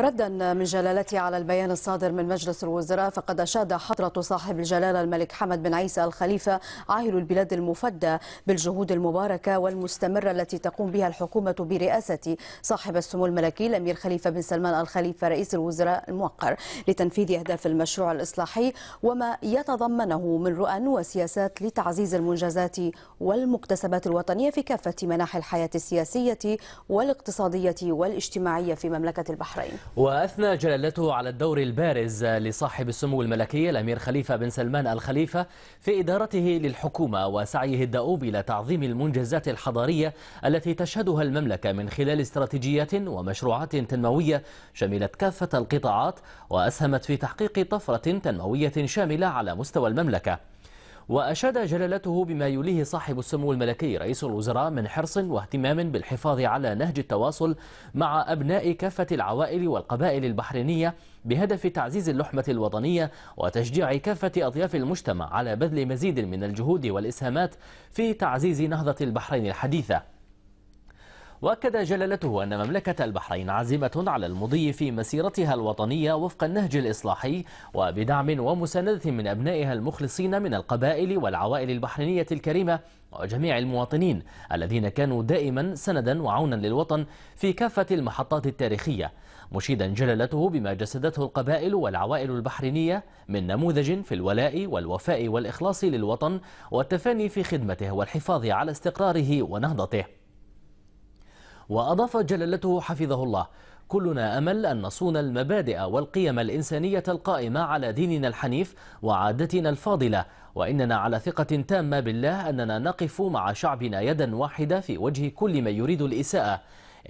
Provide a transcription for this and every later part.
ردا من جلالته على البيان الصادر من مجلس الوزراء فقد أشاد حضرة صاحب الجلالة الملك حمد بن عيسى الخليفة عاهل البلاد المفدى بالجهود المباركة والمستمرة التي تقوم بها الحكومة برئاسة صاحب السمو الملكي الأمير خليفة بن سلمان الخليفة رئيس الوزراء الموقر لتنفيذ أهداف المشروع الإصلاحي وما يتضمنه من رؤى وسياسات لتعزيز المنجزات والمكتسبات الوطنية في كافة مناحي الحياة السياسية والاقتصادية والاجتماعية في مملكة البحرين وأثنى جلالته على الدور البارز لصاحب السمو الملكي الأمير خليفة بن سلمان الخليفة في إدارته للحكومة وسعيه الدؤوب إلى تعظيم المنجزات الحضارية التي تشهدها المملكة من خلال استراتيجيات ومشروعات تنموية شملت كافة القطاعات وأسهمت في تحقيق طفرة تنموية شاملة على مستوى المملكة وأشاد جلالته بما يليه صاحب السمو الملكي رئيس الوزراء من حرص واهتمام بالحفاظ على نهج التواصل مع أبناء كافة العوائل والقبائل البحرينية بهدف تعزيز اللحمة الوطنية وتشجيع كافة أطياف المجتمع على بذل مزيد من الجهود والإسهامات في تعزيز نهضة البحرين الحديثة وأكد جلالته أن مملكة البحرين عازمة على المضي في مسيرتها الوطنية وفق النهج الإصلاحي وبدعم ومساندة من أبنائها المخلصين من القبائل والعوائل البحرينية الكريمة وجميع المواطنين الذين كانوا دائما سندا وعونا للوطن في كافة المحطات التاريخية مشيدا جلالته بما جسدته القبائل والعوائل البحرينية من نموذج في الولاء والوفاء والإخلاص للوطن والتفاني في خدمته والحفاظ على استقراره ونهضته وأضاف جلالته حفظه الله كلنا أمل أن نصون المبادئ والقيم الإنسانية القائمة على ديننا الحنيف وعادتنا الفاضلة وإننا على ثقة تامة بالله أننا نقف مع شعبنا يدا واحدة في وجه كل من يريد الإساءة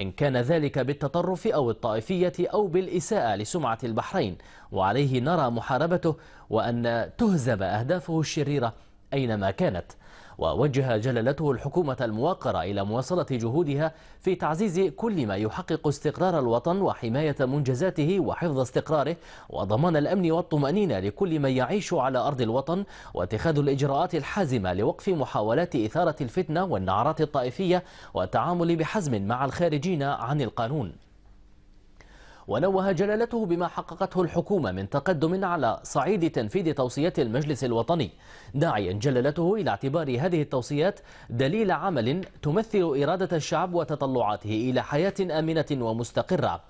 إن كان ذلك بالتطرف أو الطائفية أو بالإساءة لسمعة البحرين وعليه نرى محاربته وأن تهزم أهدافه الشريرة أينما كانت ووجه جلالته الحكومة الموقرة إلى مواصلة جهودها في تعزيز كل ما يحقق استقرار الوطن وحماية منجزاته وحفظ استقراره وضمان الأمن والطمأنينة لكل من يعيش على أرض الوطن واتخاذ الإجراءات الحازمة لوقف محاولات إثارة الفتنة والنعرات الطائفية والتعامل بحزم مع الخارجين عن القانون ونوه جلالته بما حققته الحكومة من تقدم على صعيد تنفيذ توصيات المجلس الوطني داعيا جلالته إلى اعتبار هذه التوصيات دليل عمل تمثل إرادة الشعب وتطلعاته إلى حياة آمنة ومستقرة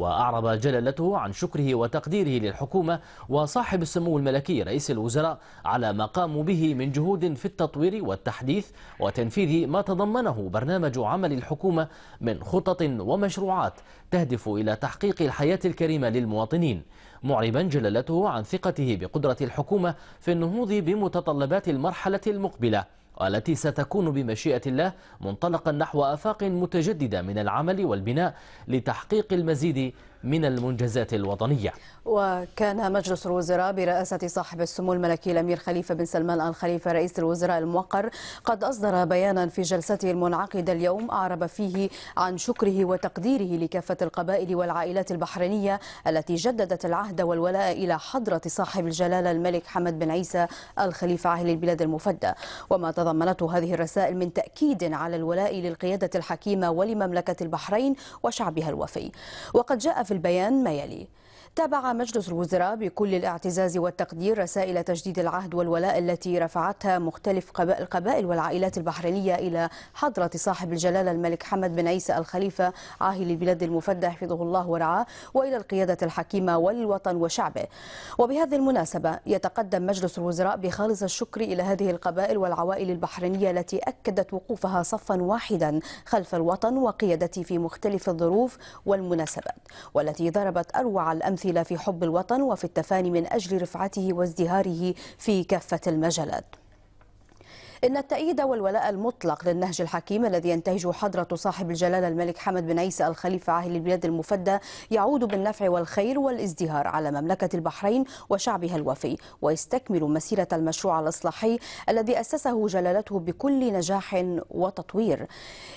وأعرب جلالته عن شكره وتقديره للحكومة وصاحب السمو الملكي رئيس الوزراء على ما قاموا به من جهود في التطوير والتحديث وتنفيذ ما تضمنه برنامج عمل الحكومة من خطط ومشروعات تهدف إلى تحقيق الحياة الكريمة للمواطنين معربا جلالته عن ثقته بقدرة الحكومة في النهوض بمتطلبات المرحلة المقبلة والتي ستكون بمشيئة الله منطلقا نحو آفاق متجددة من العمل والبناء لتحقيق المزيد من المنجزات الوطنية وكان مجلس الوزراء برئاسة صاحب السمو الملكي الأمير خليفة بن سلمان آل خليفة رئيس الوزراء الموقر قد أصدر بيانا في جلسته المنعقدة اليوم أعرب فيه عن شكره وتقديره لكافة القبائل والعائلات البحرينية التي جددت العهد والولاء إلى حضرة صاحب الجلالة الملك حمد بن عيسى الخليفة عاهل البلاد المفدى وما تضمنته هذه الرسائل من تأكيد على الولاء للقيادة الحكيمة ولمملكة البحرين وشعبها الوفي وقد جاء في في البيان ما يلي تابع مجلس الوزراء بكل الاعتزاز والتقدير رسائل تجديد العهد والولاء التي رفعتها مختلف القبائل والعائلات البحرينية إلى حضرة صاحب الجلالة الملك حمد بن عيسى الخليفة عاهل البلاد المفدى حفظه الله ورعاه وإلى القيادة الحكيمة والوطن وشعبه وبهذه المناسبة يتقدم مجلس الوزراء بخالص الشكر إلى هذه القبائل والعوائل البحرينية التي أكدت وقوفها صفا واحدا خلف الوطن وقيادته في مختلف الظروف والمناسبات والتي ضربت أروع الأمثلة التمثيل في حب الوطن وفي التفاني من أجل رفعته وازدهاره في كافة المجالات إن التأييد والولاء المطلق للنهج الحكيم الذي ينتهجه حضرة صاحب الجلالة الملك حمد بن عيسى الخليفة عاهل البلاد المفدى يعود بالنفع والخير والازدهار على مملكة البحرين وشعبها الوفي ويستكمل مسيرة المشروع الإصلاحي الذي أسسه جلالته بكل نجاح وتطوير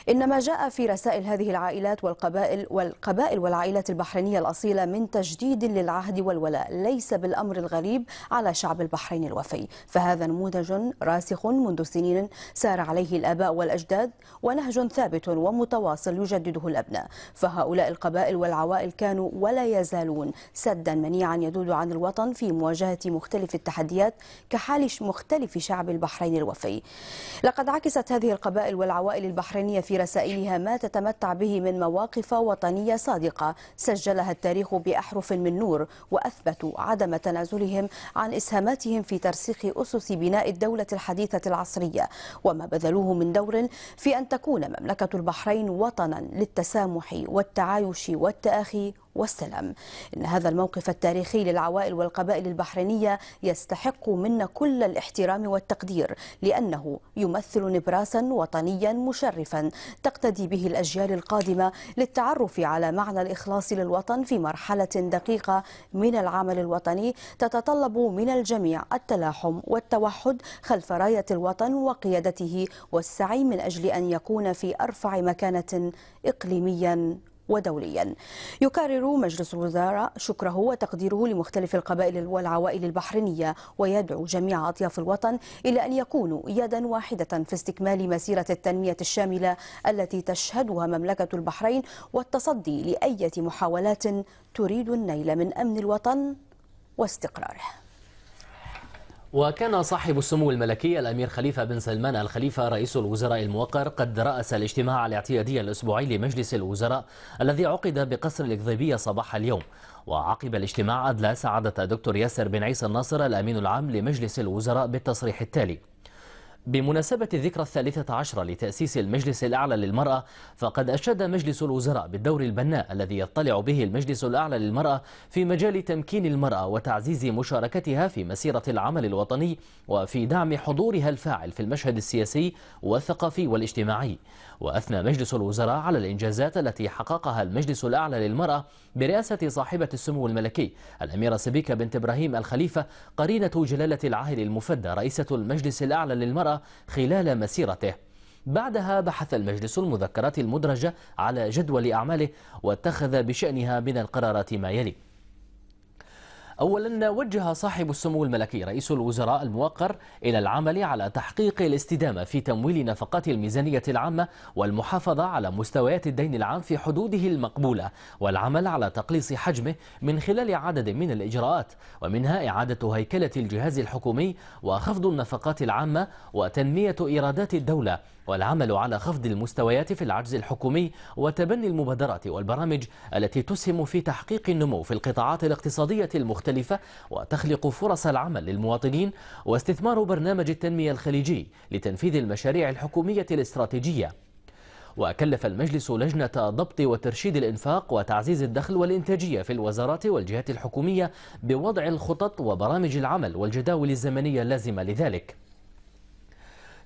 إن ما جاء في رسائل هذه العائلات والقبائل والقبائل والعائلات البحرينية الأصيلة من تجديد للعهد والولاء ليس بالأمر الغريب على شعب البحرين الوفي فهذا نموذج راسخ منذ سنين سار عليه الآباء والأجداد ونهج ثابت ومتواصل يجدده الأبناء فهؤلاء القبائل والعوائل كانوا ولا يزالون سدا منيعا يدود عن الوطن في مواجهة مختلف التحديات كحال مختلف شعب البحرين الوفي لقد عكست هذه القبائل والعوائل البحرينية في رسائلها ما تتمتع به من مواقف وطنية صادقة سجلها التاريخ بأحرف من نور وأثبتوا عدم تنازلهم عن إسهاماتهم في ترسيخ أسس بناء الدولة الحديثة العصرية المصرية وما بذلوه من دور في أن تكون مملكة البحرين وطنا للتسامح والتعايش والتآخي والسلام إن هذا الموقف التاريخي للعوائل والقبائل البحرينية يستحق منا كل الاحترام والتقدير لأنه يمثل نبراسا وطنيا مشرفا تقتدي به الأجيال القادمة للتعرف على معنى الإخلاص للوطن في مرحلة دقيقة من العمل الوطني تتطلب من الجميع التلاحم والتوحد خلف راية الوطن وقيادته والسعي من أجل أن يكون في أرفع مكانة إقليميا ودوليا يكرر مجلس الوزراء شكره وتقديره لمختلف القبائل والعوائل البحرينية ويدعو جميع أطياف الوطن إلى أن يكونوا يدا واحدة في استكمال مسيرة التنمية الشاملة التي تشهدها مملكة البحرين والتصدي لأي محاولات تريد النيل من أمن الوطن واستقراره وكان صاحب السمو الملكي الأمير خليفة بن سلمان الخليفة رئيس الوزراء الموقر قد رأس الاجتماع الاعتيادي الأسبوعي لمجلس الوزراء الذي عقد بقصر الإكذيبية صباح اليوم وعقب الاجتماع أدلى سعادة الدكتور ياسر بن عيسى الناصر الأمين العام لمجلس الوزراء بالتصريح التالي بمناسبة الذكرى الثالثة عشرة لتأسيس المجلس الأعلى للمرأة فقد أشاد مجلس الوزراء بالدور البناء الذي يطلع به المجلس الأعلى للمرأة في مجال تمكين المرأة وتعزيز مشاركتها في مسيرة العمل الوطني وفي دعم حضورها الفاعل في المشهد السياسي والثقافي والاجتماعي وأثنى مجلس الوزراء على الإنجازات التي حققها المجلس الأعلى للمرأة برئاسة صاحبة السمو الملكي الأميرة سبيكة بنت إبراهيم الخليفة قرينة جلالة العاهل المفدى رئيسة المجلس الأعلى للمرأة خلال مسيرته بعدها بحث المجلس المذكرات المدرجة على جدول أعماله واتخذ بشأنها من القرارات ما يلي أولا وجه صاحب السمو الملكي رئيس الوزراء الموقر إلى العمل على تحقيق الاستدامة في تمويل نفقات الميزانية العامة والمحافظة على مستويات الدين العام في حدوده المقبولة والعمل على تقليص حجمه من خلال عدد من الإجراءات ومنها إعادة هيكلة الجهاز الحكومي وخفض النفقات العامة وتنمية إيرادات الدولة والعمل على خفض المستويات في العجز الحكومي وتبني المبادرات والبرامج التي تسهم في تحقيق النمو في القطاعات الاقتصادية المختلفة مختلفة وتخلق فرص العمل للمواطنين واستثمار برنامج التنمية الخليجي لتنفيذ المشاريع الحكومية الاستراتيجية وكلف المجلس لجنة ضبط وترشيد الإنفاق وتعزيز الدخل والإنتاجية في الوزارات والجهات الحكومية بوضع الخطط وبرامج العمل والجداول الزمنية اللازمة لذلك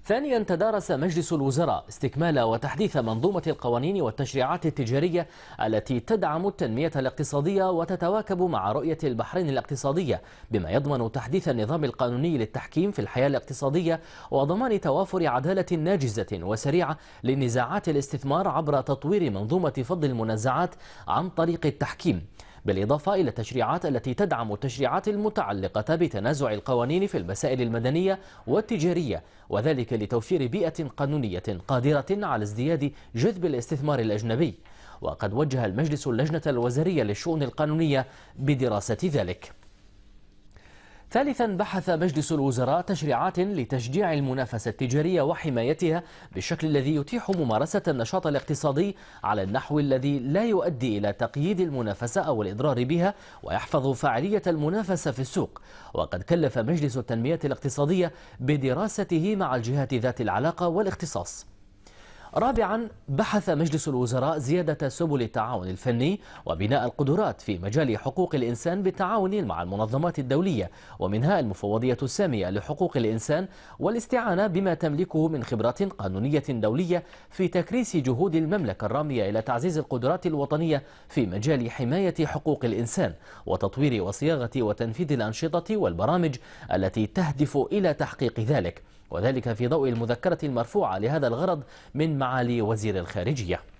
ثانيا تدارس مجلس الوزراء استكمال وتحديث منظومة القوانين والتشريعات التجارية التي تدعم التنمية الاقتصادية وتتواكب مع رؤية البحرين الاقتصادية بما يضمن تحديث النظام القانوني للتحكيم في الحياة الاقتصادية وضمان توافر عدالة ناجزة وسريعة لنزاعات الاستثمار عبر تطوير منظومة فض المنازعات عن طريق التحكيم بالإضافة إلى التشريعات التي تدعم التشريعات المتعلقة بتنازع القوانين في المسائل المدنية والتجارية وذلك لتوفير بيئة قانونية قادرة على ازدياد جذب الاستثمار الأجنبي وقد وجه المجلس اللجنة الوزارية للشؤون القانونية بدراسة ذلك ثالثا بحث مجلس الوزراء تشريعات لتشجيع المنافسة التجارية وحمايتها بالشكل الذي يتيح ممارسة النشاط الاقتصادي على النحو الذي لا يؤدي إلى تقييد المنافسة أو الإضرار بها ويحفظ فاعلية المنافسة في السوق وقد كلف مجلس التنمية الاقتصادية بدراسته مع الجهات ذات العلاقة والاختصاص رابعا بحث مجلس الوزراء زيادة سبل التعاون الفني وبناء القدرات في مجال حقوق الإنسان بالتعاون مع المنظمات الدولية ومنها المفوضية السامية لحقوق الإنسان والاستعانة بما تملكه من خبرات قانونية دولية في تكريس جهود المملكة الرامية إلى تعزيز القدرات الوطنية في مجال حماية حقوق الإنسان وتطوير وصياغة وتنفيذ الأنشطة والبرامج التي تهدف إلى تحقيق ذلك وذلك في ضوء المذكرة المرفوعة لهذا الغرض من معالي وزير الخارجية